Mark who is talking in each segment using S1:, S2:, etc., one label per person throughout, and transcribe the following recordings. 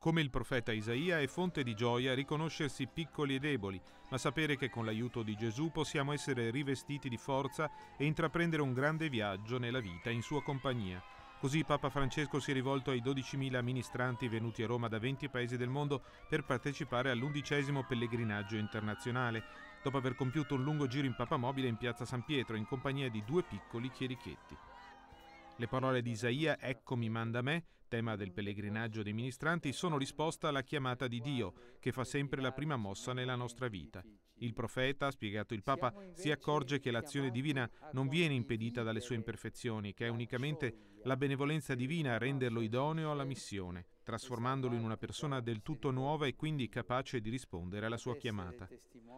S1: Come il profeta Isaia è fonte di gioia riconoscersi piccoli e deboli, ma sapere che con l'aiuto di Gesù possiamo essere rivestiti di forza e intraprendere un grande viaggio nella vita in sua compagnia. Così Papa Francesco si è rivolto ai 12.000 ministranti venuti a Roma da 20 paesi del mondo per partecipare all'undicesimo pellegrinaggio internazionale, dopo aver compiuto un lungo giro in Papa Mobile in piazza San Pietro in compagnia di due piccoli chierichetti. Le parole di Isaia, eccomi manda me, tema del pellegrinaggio dei ministranti, sono risposta alla chiamata di Dio, che fa sempre la prima mossa nella nostra vita. Il profeta, ha spiegato il Papa, si accorge che l'azione divina non viene impedita dalle sue imperfezioni, che è unicamente la benevolenza divina a renderlo idoneo alla missione, trasformandolo in una persona del tutto nuova e quindi capace di rispondere alla sua chiamata.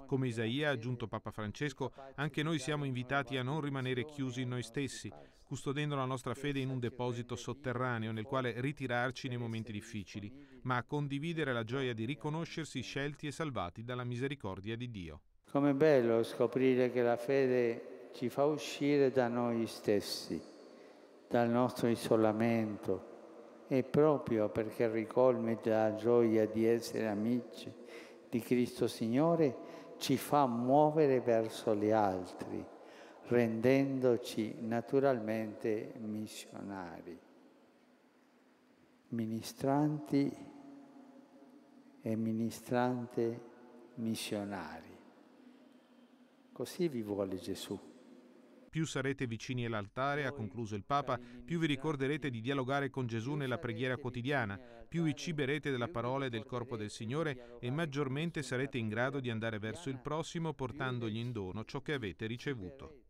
S1: Come Isaia, ha aggiunto Papa Francesco, anche noi siamo invitati a non rimanere chiusi in noi stessi, custodendo la nostra fede in un deposito sotterraneo nel quale ritirarci nei momenti difficili, ma a condividere la gioia di riconoscersi scelti e salvati dalla misericordia di Dio.
S2: Com'è bello scoprire che la fede ci fa uscire da noi stessi, dal nostro isolamento, e proprio perché ricolmita la gioia di essere amici di Cristo Signore, ci fa muovere verso gli altri, rendendoci naturalmente missionari, ministranti e ministrante missionari. Così vi vuole Gesù.
S1: Più sarete vicini all'altare, ha concluso il Papa, più vi ricorderete di dialogare con Gesù nella preghiera quotidiana, più vi ciberete della parola e del corpo del Signore e maggiormente sarete in grado di andare verso il prossimo portandogli in dono ciò che avete ricevuto.